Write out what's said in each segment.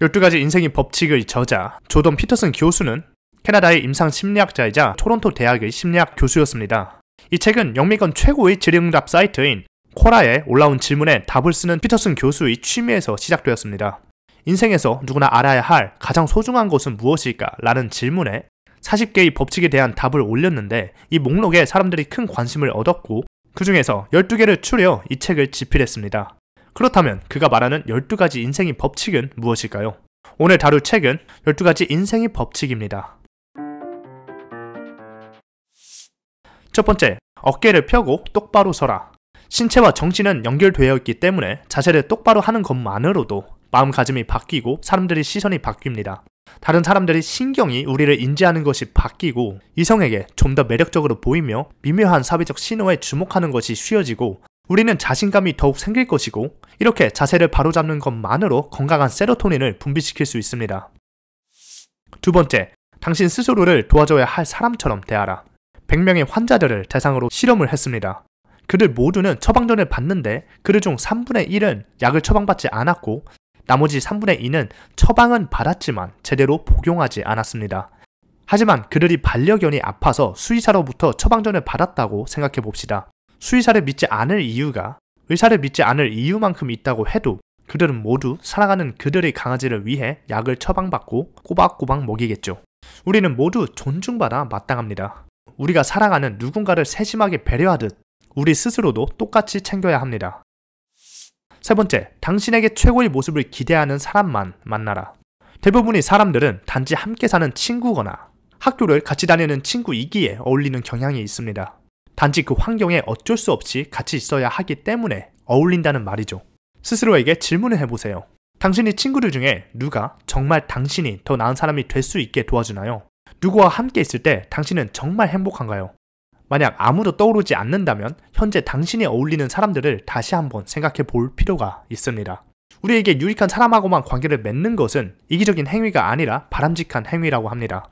12가지 인생의 법칙의 저자 조던 피터슨 교수는 캐나다의 임상 심리학자이자 토론토 대학의 심리학 교수였습니다. 이 책은 영미권 최고의 질의응답 사이트인 코라에 올라온 질문에 답을 쓰는 피터슨 교수의 취미에서 시작되었습니다. 인생에서 누구나 알아야 할 가장 소중한 것은 무엇일까? 라는 질문에 40개의 법칙에 대한 답을 올렸는데 이 목록에 사람들이 큰 관심을 얻었고 그 중에서 12개를 추려 이 책을 집필했습니다. 그렇다면 그가 말하는 12가지 인생의 법칙은 무엇일까요? 오늘 다룰 책은 12가지 인생의 법칙입니다. 첫 번째, 어깨를 펴고 똑바로 서라. 신체와 정신은 연결되어 있기 때문에 자세를 똑바로 하는 것만으로도 마음가짐이 바뀌고 사람들의 시선이 바뀝니다. 다른 사람들의 신경이 우리를 인지하는 것이 바뀌고 이성에게 좀 더 매력적으로 보이며 미묘한 사회적 신호에 주목하는 것이 쉬워지고 우리는 자신감이 더욱 생길 것이고 이렇게 자세를 바로잡는 것만으로 건강한 세로토닌을 분비시킬 수 있습니다. 두 번째, 당신 스스로를 도와줘야 할 사람처럼 대하라. 100명의 환자들을 대상으로 실험을 했습니다. 그들 모두는 처방전을 받는데 그들 중 3분의 1은 약을 처방받지 않았고 나머지 3분의 2는 처방은 받았지만 제대로 복용하지 않았습니다. 하지만 그들이 반려견이 아파서 수의사로부터 처방전을 받았다고 생각해 봅시다. 수의사를 믿지 않을 이유가 의사를 믿지 않을 이유만큼 있다고 해도 그들은 모두 살아가는 그들의 강아지를 위해 약을 처방받고 꼬박꼬박 먹이겠죠. 우리는 모두 존중받아 마땅합니다. 우리가 살아가는 누군가를 세심하게 배려하듯 우리 스스로도 똑같이 챙겨야 합니다. 세 번째, 당신에게 최고의 모습을 기대하는 사람만 만나라. 대부분의 사람들은 단지 함께 사는 친구거나 학교를 같이 다니는 친구이기에 어울리는 경향이 있습니다. 단지 그 환경에 어쩔 수 없이 같이 있어야 하기 때문에 어울린다는 말이죠. 스스로에게 질문을 해보세요. 당신이 친구들 중에 누가 정말 당신이 더 나은 사람이 될 수 있게 도와주나요? 누구와 함께 있을 때 당신은 정말 행복한가요? 만약 아무도 떠오르지 않는다면 현재 당신이 어울리는 사람들을 다시 한번 생각해 볼 필요가 있습니다. 우리에게 유익한 사람하고만 관계를 맺는 것은 이기적인 행위가 아니라 바람직한 행위라고 합니다.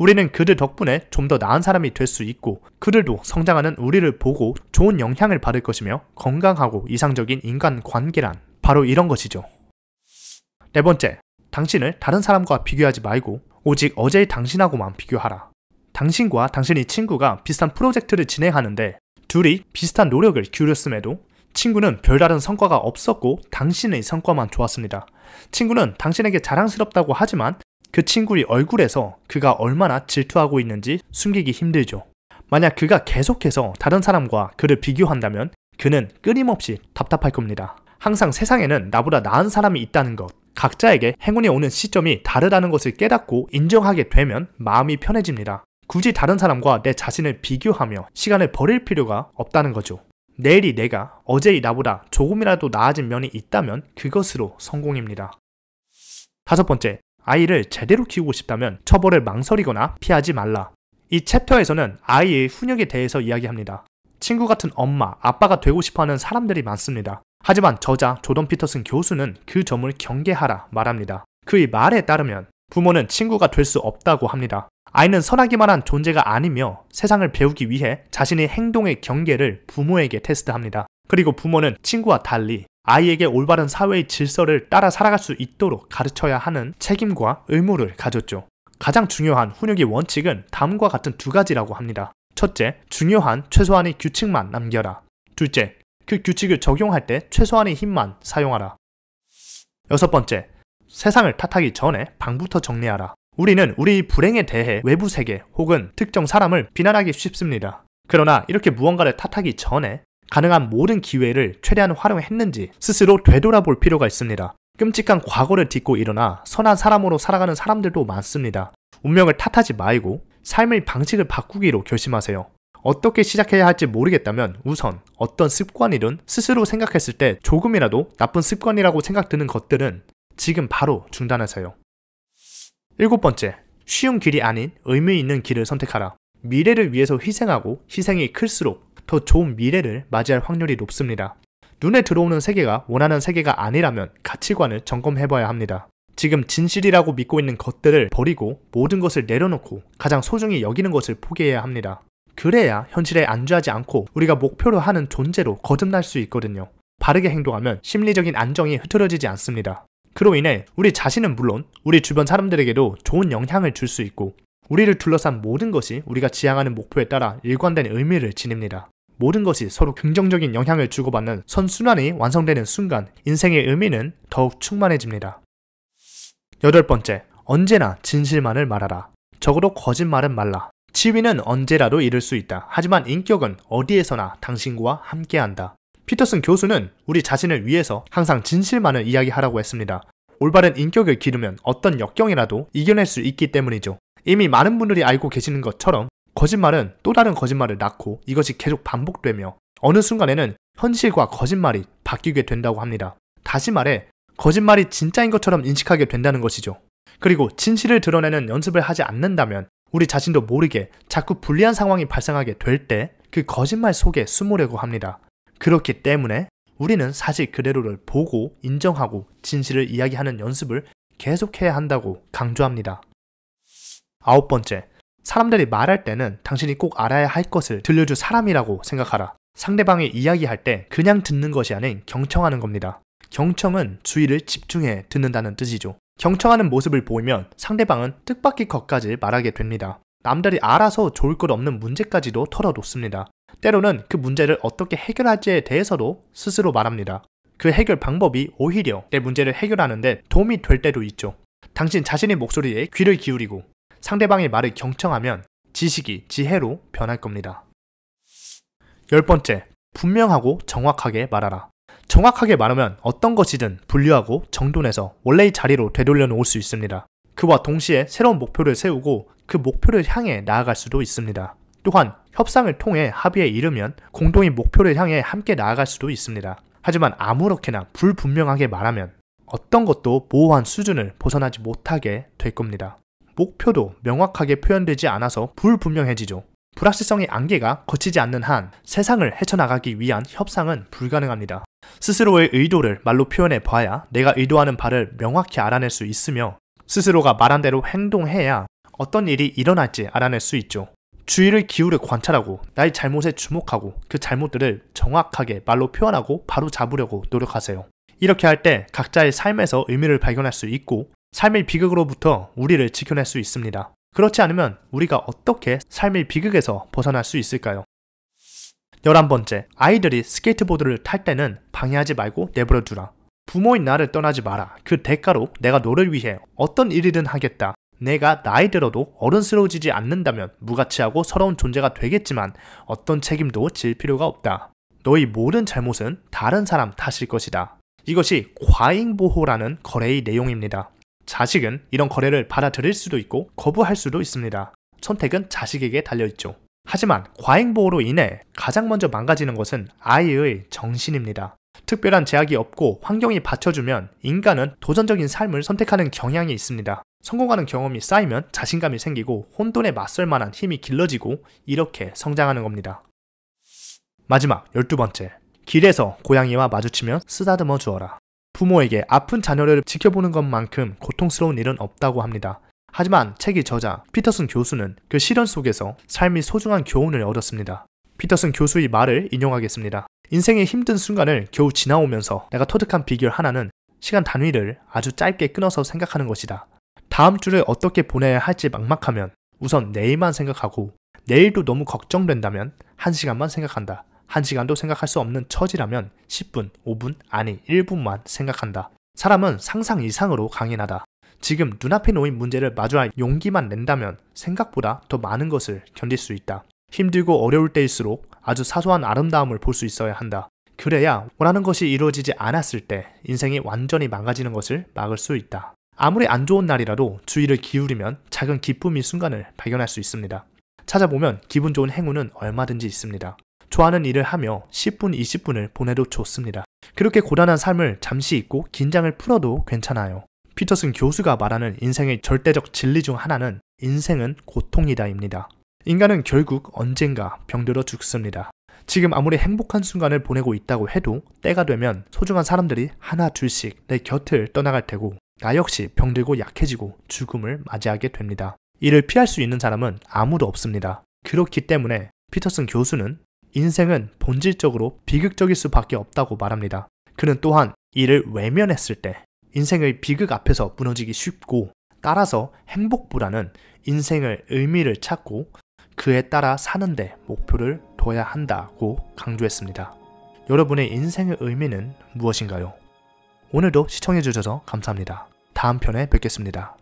우리는 그들 덕분에 좀 더 나은 사람이 될 수 있고 그들도 성장하는 우리를 보고 좋은 영향을 받을 것이며 건강하고 이상적인 인간 관계란 바로 이런 것이죠. 네 번째, 당신을 다른 사람과 비교하지 말고 오직 어제의 당신하고만 비교하라. 당신과 당신의 친구가 비슷한 프로젝트를 진행하는데 둘이 비슷한 노력을 기울였음에도 친구는 별다른 성과가 없었고 당신의 성과만 좋았습니다. 친구는 당신에게 자랑스럽다고 하지만 그 친구의 얼굴에서 그가 얼마나 질투하고 있는지 숨기기 힘들죠. 만약 그가 계속해서 다른 사람과 그를 비교한다면 그는 끊임없이 답답할 겁니다. 항상 세상에는 나보다 나은 사람이 있다는 것, 각자에게 행운이 오는 시점이 다르다는 것을 깨닫고 인정하게 되면 마음이 편해집니다. 굳이 다른 사람과 내 자신을 비교하며 시간을 버릴 필요가 없다는 거죠. 내일이 내가 어제의 나보다 조금이라도 나아진 면이 있다면 그것으로 성공입니다. 다섯 번째, 아이를 제대로 키우고 싶다면 처벌을 망설이거나 피하지 말라. 이 챕터에서는 아이의 훈육에 대해서 이야기합니다. 친구 같은 엄마, 아빠가 되고 싶어 하는 사람들이 많습니다. 하지만 저자 조던 피터슨 교수는 그 점을 경계하라 말합니다. 그의 말에 따르면 부모는 친구가 될 수 없다고 합니다. 아이는 선하기만 한 존재가 아니며 세상을 배우기 위해 자신의 행동의 경계를 부모에게 테스트합니다. 그리고 부모는 친구와 달리 아이에게 올바른 사회의 질서를 따라 살아갈 수 있도록 가르쳐야 하는 책임과 의무를 가졌죠. 가장 중요한 훈육의 원칙은 다음과 같은 두 가지라고 합니다. 첫째, 중요한 최소한의 규칙만 남겨라. 둘째, 그 규칙을 적용할 때 최소한의 힘만 사용하라. 여섯 번째, 세상을 탓하기 전에 방부터 정리하라. 우리는 우리 불행에 대해 외부 세계 혹은 특정 사람을 비난하기 쉽습니다. 그러나 이렇게 무언가를 탓하기 전에 가능한 모든 기회를 최대한 활용했는지 스스로 되돌아볼 필요가 있습니다. 끔찍한 과거를 딛고 일어나 선한 사람으로 살아가는 사람들도 많습니다. 운명을 탓하지 말고 삶의 방식을 바꾸기로 결심하세요. 어떻게 시작해야 할지 모르겠다면 우선 어떤 습관이든 스스로 생각했을 때 조금이라도 나쁜 습관이라고 생각되는 것들은 지금 바로 중단하세요. 일곱 번째, 쉬운 길이 아닌 의미 있는 길을 선택하라. 미래를 위해서 희생하고 희생이 클수록 더 좋은 미래를 맞이할 확률이 높습니다. 눈에 들어오는 세계가 원하는 세계가 아니라면 가치관을 점검해봐야 합니다. 지금 진실이라고 믿고 있는 것들을 버리고 모든 것을 내려놓고 가장 소중히 여기는 것을 포기해야 합니다. 그래야 현실에 안주하지 않고 우리가 목표로 하는 존재로 거듭날 수 있거든요. 바르게 행동하면 심리적인 안정이 흐트러지지 않습니다. 그로 인해 우리 자신은 물론 우리 주변 사람들에게도 좋은 영향을 줄 수 있고 우리를 둘러싼 모든 것이 우리가 지향하는 목표에 따라 일관된 의미를 지닙니다. 모든 것이 서로 긍정적인 영향을 주고받는 선순환이 완성되는 순간 인생의 의미는 더욱 충만해집니다. 여덟 번째, 언제나 진실만을 말하라. 적어도 거짓말은 말라. 지위는 언제라도 잃을 수 있다. 하지만 인격은 어디에서나 당신과 함께한다. 피터슨 교수는 우리 자신을 위해서 항상 진실만을 이야기하라고 했습니다. 올바른 인격을 기르면 어떤 역경이라도 이겨낼 수 있기 때문이죠. 이미 많은 분들이 알고 계시는 것처럼 거짓말은 또 다른 거짓말을 낳고 이것이 계속 반복되며 어느 순간에는 현실과 거짓말이 바뀌게 된다고 합니다. 다시 말해, 거짓말이 진짜인 것처럼 인식하게 된다는 것이죠. 그리고 진실을 드러내는 연습을 하지 않는다면 우리 자신도 모르게 자꾸 불리한 상황이 발생하게 될 때 그 거짓말 속에 숨으려고 합니다. 그렇기 때문에 우리는 사실 그대로를 보고 인정하고 진실을 이야기하는 연습을 계속해야 한다고 강조합니다. 아홉 번째, 사람들이 말할 때는 당신이 꼭 알아야 할 것을 들려줄 사람이라고 생각하라. 상대방이 이야기할 때 그냥 듣는 것이 아닌 경청하는 겁니다. 경청은 주의를 집중해 듣는다는 뜻이죠. 경청하는 모습을 보이면 상대방은 뜻밖의 것까지 말하게 됩니다. 남들이 알아서 좋을 것 없는 문제까지도 털어놓습니다. 때로는 그 문제를 어떻게 해결할지에 대해서도 스스로 말합니다. 그 해결 방법이 오히려 내 문제를 해결하는데 도움이 될 때도 있죠. 당신 자신의 목소리에 귀를 기울이고 상대방의 말을 경청하면 지식이 지혜로 변할 겁니다. 열 번째, 분명하고 정확하게 말하라. 정확하게 말하면 어떤 것이든 분류하고 정돈해서 원래의 자리로 되돌려 놓을 수 있습니다. 그와 동시에 새로운 목표를 세우고 그 목표를 향해 나아갈 수도 있습니다. 또한 협상을 통해 합의에 이르면 공동의 목표를 향해 함께 나아갈 수도 있습니다. 하지만 아무렇게나 불분명하게 말하면 어떤 것도 모호한 수준을 벗어나지 못하게 될 겁니다. 목표도 명확하게 표현되지 않아서 불분명해지죠. 불확실성의 안개가 거치지 않는 한 세상을 헤쳐나가기 위한 협상은 불가능합니다. 스스로의 의도를 말로 표현해 봐야 내가 의도하는 바를 명확히 알아낼 수 있으며 스스로가 말한 대로 행동해야 어떤 일이 일어날지 알아낼 수 있죠. 주의를 기울여 관찰하고 나의 잘못에 주목하고 그 잘못들을 정확하게 말로 표현하고 바로 잡으려고 노력하세요. 이렇게 할 때 각자의 삶에서 의미를 발견할 수 있고 삶의 비극으로부터 우리를 지켜낼 수 있습니다. 그렇지 않으면 우리가 어떻게 삶의 비극에서 벗어날 수 있을까요? 11번째, 아이들이 스케이트보드를 탈 때는 방해하지 말고 내버려 두라. 부모인 나를 떠나지 마라. 그 대가로 내가 너를 위해 어떤 일이든 하겠다. 내가 나이 들어도 어른스러워지지 않는다면 무가치하고 서러운 존재가 되겠지만 어떤 책임도 질 필요가 없다. 너희 모든 잘못은 다른 사람 탓일 것이다. 이것이 과잉보호라는 거래의 내용입니다. 자식은 이런 거래를 받아들일 수도 있고 거부할 수도 있습니다. 선택은 자식에게 달려있죠. 하지만 과잉보호로 인해 가장 먼저 망가지는 것은 아이의 정신입니다. 특별한 제약이 없고 환경이 받쳐주면 인간은 도전적인 삶을 선택하는 경향이 있습니다. 성공하는 경험이 쌓이면 자신감이 생기고 혼돈에 맞설 만한 힘이 길러지고 이렇게 성장하는 겁니다. 마지막 1 2 번째. 길에서 고양이와 마주치면 쓰다듬어 주어라. 부모에게 아픈 자녀를 지켜보는 것만큼 고통스러운 일은 없다고 합니다. 하지만 책의 저자 피터슨 교수는 그 시련 속에서 삶이 소중한 교훈을 얻었습니다. 피터슨 교수의 말을 인용하겠습니다. 인생의 힘든 순간을 겨우 지나오면서 내가 터득한 비결 하나는 시간 단위를 아주 짧게 끊어서 생각하는 것이다. 다음 주를 어떻게 보내야 할지 막막하면 우선 내일만 생각하고 내일도 너무 걱정된다면 한 시간만 생각한다. 1시간도 생각할 수 없는 처지라면 10분, 5분, 아니 1분만 생각한다. 사람은 상상 이상으로 강인하다. 지금 눈앞에 놓인 문제를 마주할 용기만 낸다면 생각보다 더 많은 것을 견딜 수 있다. 힘들고 어려울 때일수록 아주 사소한 아름다움을 볼 수 있어야 한다. 그래야 원하는 것이 이루어지지 않았을 때 인생이 완전히 망가지는 것을 막을 수 있다. 아무리 안 좋은 날이라도 주의를 기울이면 작은 기쁨이 순간을 발견할 수 있습니다. 찾아보면 기분 좋은 행운은 얼마든지 있습니다. 좋아하는 일을 하며 10분, 20분을 보내도 좋습니다. 그렇게 고단한 삶을 잠시 잊고 긴장을 풀어도 괜찮아요. 피터슨 교수가 말하는 인생의 절대적 진리 중 하나는 인생은 고통이다입니다. 인간은 결국 언젠가 병들어 죽습니다. 지금 아무리 행복한 순간을 보내고 있다고 해도 때가 되면 소중한 사람들이 하나 둘씩 내 곁을 떠나갈 테고 나 역시 병들고 약해지고 죽음을 맞이하게 됩니다. 이를 피할 수 있는 사람은 아무도 없습니다. 그렇기 때문에 피터슨 교수는 인생은 본질적으로 비극적일 수밖에 없다고 말합니다. 그는 또한 이를 외면했을 때 인생의 비극 앞에서 무너지기 쉽고 따라서 행복보다는 인생의 의미를 찾고 그에 따라 사는데 목표를 둬야 한다고 강조했습니다. 여러분의 인생의 의미는 무엇인가요? 오늘도 시청해주셔서 감사합니다. 다음 편에 뵙겠습니다.